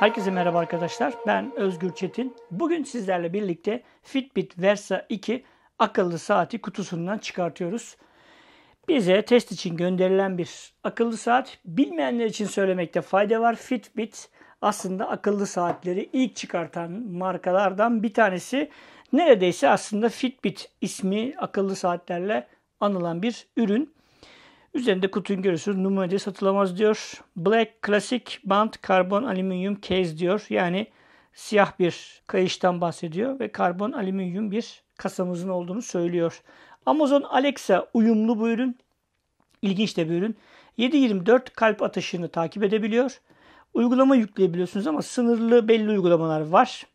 Herkese merhaba arkadaşlar. Ben Özgür Çetin. Bugün sizlerle birlikte Fitbit Versa 2 akıllı saati kutusundan çıkartıyoruz. Bize test için gönderilen bir akıllı saat. Bilmeyenler için söylemekte fayda var. Fitbit aslında akıllı saatleri ilk çıkartan markalardan bir tanesi. Neredeyse aslında Fitbit ismi akıllı saatlerle anılan bir ürün. Üzerinde kutuyu görürsünüz. Numunede satılamaz diyor. Black Classic Band Karbon Alüminyum Case diyor. Yani siyah bir kayıştan bahsediyor ve karbon alüminyum bir kasamızın olduğunu söylüyor. Amazon Alexa uyumlu bu ürün. İlginç de bir ürün. 724 kalp atışını takip edebiliyor. Uygulama yükleyebiliyorsunuz ama sınırlı belli uygulamalar var.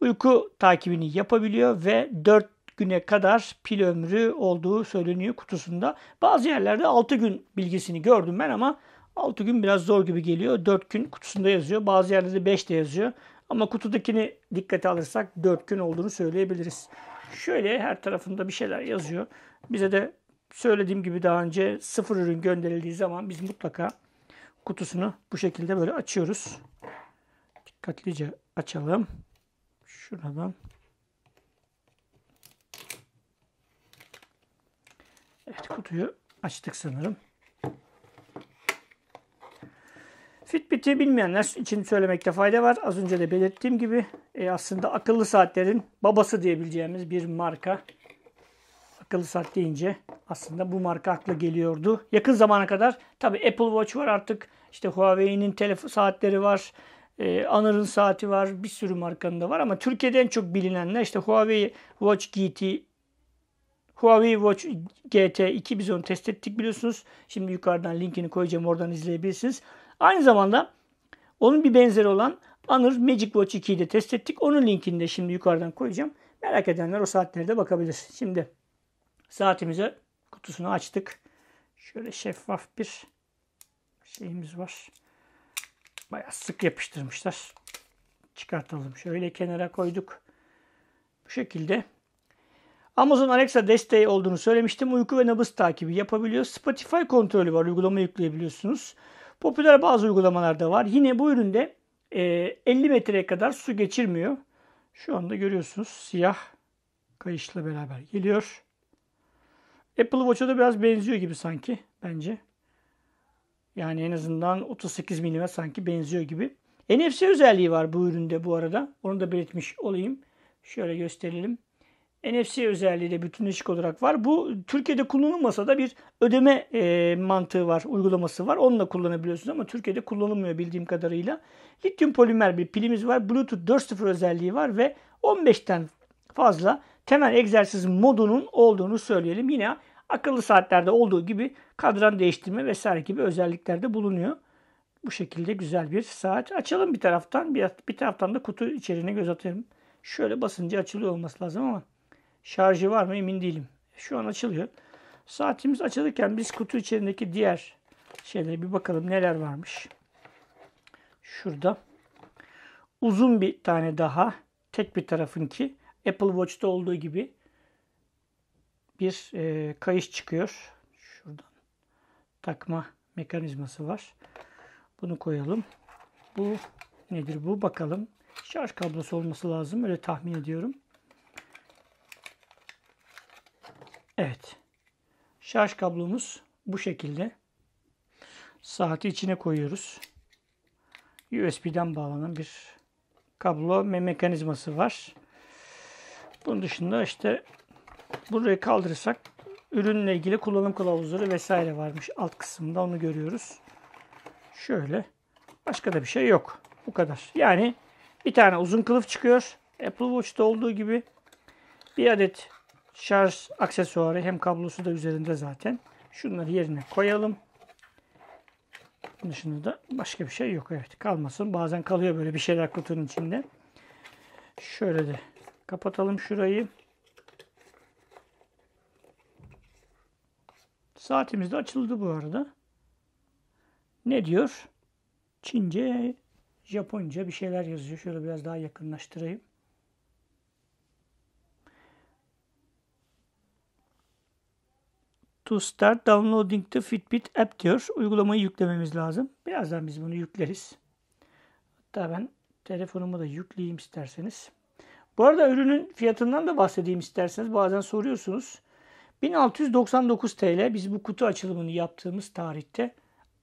Uyku takibini yapabiliyor ve 4 güne kadar pil ömrü olduğu söyleniyor kutusunda. Bazı yerlerde 6 gün bilgisini gördüm ben ama 6 gün biraz zor gibi geliyor. 4 gün kutusunda yazıyor. Bazı yerlerde de 5 de yazıyor. Ama kutudakini dikkate alırsak 4 gün olduğunu söyleyebiliriz. Şöyle her tarafında bir şeyler yazıyor. Bize de söylediğim gibi daha önce sıfır ürün gönderildiği zaman biz mutlaka kutusunu bu şekilde böyle açıyoruz. Dikkatlice açalım. Şuradan Evet kutuyu açtık sanırım. Fitbit'i bilmeyenler için söylemekte fayda var. Az önce de belirttiğim gibi e, aslında akıllı saatlerin babası diyebileceğimiz bir marka. Akıllı saat deyince aslında bu marka akla geliyordu. Yakın zamana kadar Tabii Apple Watch var artık. İşte Huawei'nin telefon saatleri var. E, Honor'ın saati var. Bir sürü markanın da var ama Türkiye'den çok bilinenler işte Huawei Watch GT Huawei Watch GT 2 biz onu test ettik biliyorsunuz. Şimdi yukarıdan linkini koyacağım oradan izleyebilirsiniz. Aynı zamanda onun bir benzeri olan Honor Magic Watch 2'yi de test ettik. Onun linkini de şimdi yukarıdan koyacağım. Merak edenler o saatlerde bakabilir. Şimdi saatimize kutusunu açtık. Şöyle şeffaf bir şeyimiz var. Bayağı sık yapıştırmışlar. Çıkartalım. Şöyle kenara koyduk. Bu şekilde Amazon Alexa desteği olduğunu söylemiştim. Uyku ve nabız takibi yapabiliyor. Spotify kontrolü var. Uygulama yükleyebiliyorsunuz. Popüler bazı uygulamalar da var. Yine bu üründe 50 e, metreye kadar su geçirmiyor. Şu anda görüyorsunuz siyah kayışla beraber geliyor. Apple Watch'a da biraz benziyor gibi sanki bence. Yani en azından 38 mm sanki benziyor gibi. NFC özelliği var bu üründe bu arada. Onu da belirtmiş olayım. Şöyle gösterelim. NFC özelliği de bütünleşik olarak var. Bu Türkiye'de kullanılmasa da bir ödeme e, mantığı var, uygulaması var. Onunla kullanabiliyorsunuz ama Türkiye'de kullanılmıyor bildiğim kadarıyla. Lityum polimer bir pilimiz var. Bluetooth 4.0 özelliği var ve 15'ten fazla temel egzersiz modunun olduğunu söyleyelim. Yine akıllı saatlerde olduğu gibi kadran değiştirme vesaire gibi özelliklerde bulunuyor. Bu şekilde güzel bir saat. Açalım bir taraftan, bir, bir taraftan da kutu içeriğine göz atayım. Şöyle basınca açılıyor olması lazım ama Şarjı var mı emin değilim. Şu an açılıyor. Saatimiz açılırken biz kutu içerisindeki diğer şeylere bir bakalım neler varmış. Şurada uzun bir tane daha tek bir tarafınki Apple Watch'ta olduğu gibi bir e, kayış çıkıyor. Şuradan takma mekanizması var. Bunu koyalım. Bu nedir bu bakalım. Şarj kablosu olması lazım öyle tahmin ediyorum. Evet. Şarj kablomuz bu şekilde. Saati içine koyuyoruz. USB'den bağlanan bir kablo mekanizması var. Bunun dışında işte burayı kaldırırsak ürünle ilgili kullanım kılavuzları vesaire varmış alt kısımda onu görüyoruz. Şöyle başka da bir şey yok. Bu kadar. Yani bir tane uzun kılıf çıkıyor. Apple Watch'ta olduğu gibi bir adet şarj aksesuarı hem kablosu da üzerinde zaten. Şunları yerine koyalım. Bunun dışında da başka bir şey yok. Evet kalmasın. Bazen kalıyor böyle bir şeyler kutunun içinde. Şöyle de kapatalım şurayı. Saatimiz de açıldı bu arada. Ne diyor? Çince, Japonca bir şeyler yazıyor. Şöyle biraz daha yakınlaştırayım. to start downloading the Fitbit app diyor. Uygulamayı yüklememiz lazım. Birazdan biz bunu yükleriz. Hatta ben telefonumu da yükleyeyim isterseniz. Bu arada ürünün fiyatından da bahsedeyim isterseniz. Bazen soruyorsunuz. 1699 TL biz bu kutu açılımını yaptığımız tarihte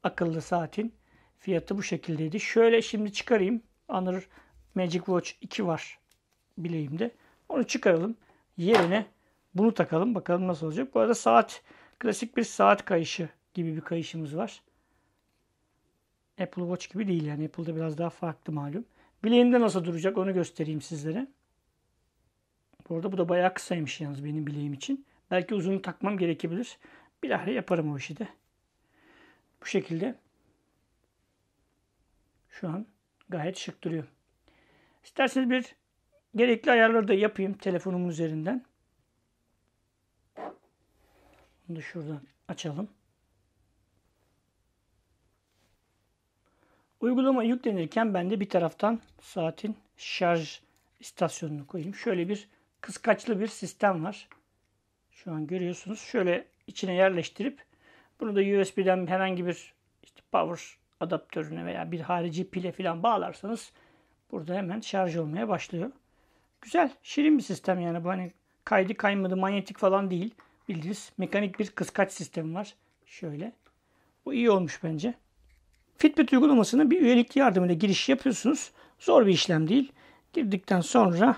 akıllı saatin fiyatı bu şekildeydi. Şöyle şimdi çıkarayım. Honor Magic Watch 2 var bileğimde. Onu çıkaralım. Yerine bunu takalım. Bakalım nasıl olacak. Bu arada saat Klasik bir saat kayışı gibi bir kayışımız var. Apple Watch gibi değil yani. Apple'da biraz daha farklı malum. Bileğimde nasıl duracak onu göstereyim sizlere. Bu arada bu da bayağı kısaymış yalnız benim bileğim için. Belki uzun takmam gerekebilir. Bilahare yaparım o işi de. Bu şekilde şu an gayet şık duruyor. İsterseniz bir gerekli ayarları da yapayım telefonumun üzerinden. Bunu da şuradan açalım. Uygulama yüklenirken ben de bir taraftan saatin şarj istasyonunu koyayım. Şöyle bir kıskaçlı bir sistem var. Şu an görüyorsunuz. Şöyle içine yerleştirip bunu da USB'den herhangi bir işte power adaptörüne veya bir harici pile falan bağlarsanız burada hemen şarj olmaya başlıyor. Güzel, şirin bir sistem yani bu hani kaydı kaymadı, manyetik falan değil bildiğiniz mekanik bir kıskaç sistemi var. Şöyle. Bu iyi olmuş bence. Fitbit uygulamasını bir üyelik yardımıyla giriş yapıyorsunuz. Zor bir işlem değil. Girdikten sonra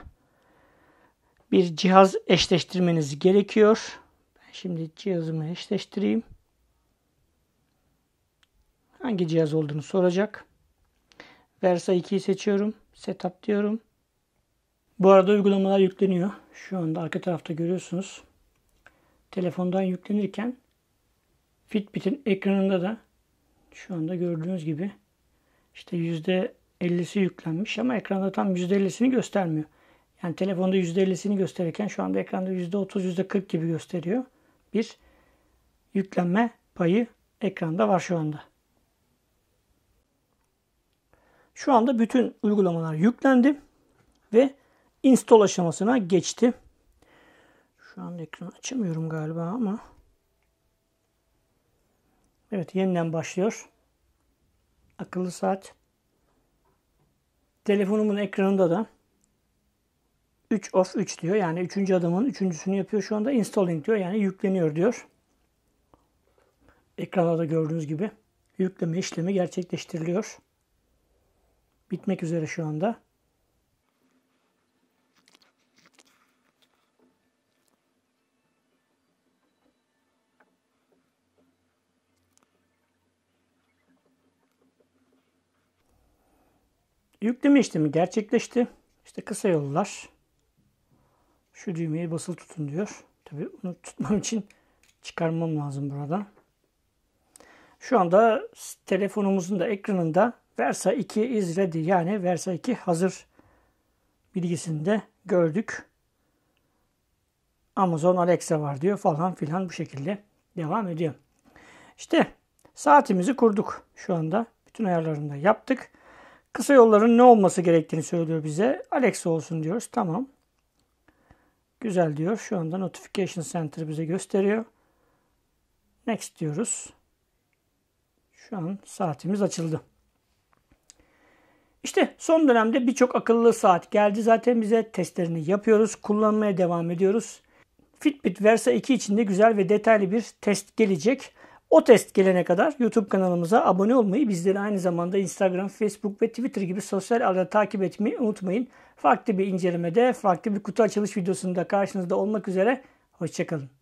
bir cihaz eşleştirmeniz gerekiyor. Ben şimdi cihazımı eşleştireyim. Hangi cihaz olduğunu soracak. Versa 2'yi seçiyorum. Setup diyorum. Bu arada uygulamalar yükleniyor. Şu anda arka tarafta görüyorsunuz telefondan yüklenirken Fitbit'in ekranında da şu anda gördüğünüz gibi işte %50'si yüklenmiş ama ekranda tam %50'sini göstermiyor. Yani telefonda %50'sini gösterirken şu anda ekranda %30, %40 gibi gösteriyor. Bir yüklenme payı ekranda var şu anda. Şu anda bütün uygulamalar yüklendi ve install aşamasına geçti. Şu anda ekranı açamıyorum galiba ama. Evet yeniden başlıyor. Akıllı saat. Telefonumun ekranında da 3 off 3 diyor. Yani 3. adımın 3.sünü yapıyor şu anda. Installing diyor. Yani yükleniyor diyor. Ekranda da gördüğünüz gibi yükleme işlemi gerçekleştiriliyor. Bitmek üzere şu anda. Yükleme işlemi gerçekleşti. İşte kısa yollar. Şu düğmeye basılı tutun diyor. Tabi bunu tutmam için çıkarmam lazım burada. Şu anda telefonumuzun da ekranında Versa 2 is ready yani Versa 2 hazır bilgisinde gördük. Amazon Alexa var diyor falan filan bu şekilde devam ediyor. İşte saatimizi kurduk şu anda. Bütün ayarlarını da yaptık. Kısa yolların ne olması gerektiğini söylüyor bize. Alexa olsun diyoruz. Tamam. Güzel diyor. Şu anda Notification Center bize gösteriyor. Next diyoruz. Şu an saatimiz açıldı. İşte son dönemde birçok akıllı saat geldi zaten bize. Testlerini yapıyoruz. Kullanmaya devam ediyoruz. Fitbit Versa 2 için de güzel ve detaylı bir test gelecek. O test gelene kadar YouTube kanalımıza abone olmayı, bizleri aynı zamanda Instagram, Facebook ve Twitter gibi sosyal ağları takip etmeyi unutmayın. Farklı bir incelemede, farklı bir kutu açılış videosunda karşınızda olmak üzere. Hoşçakalın.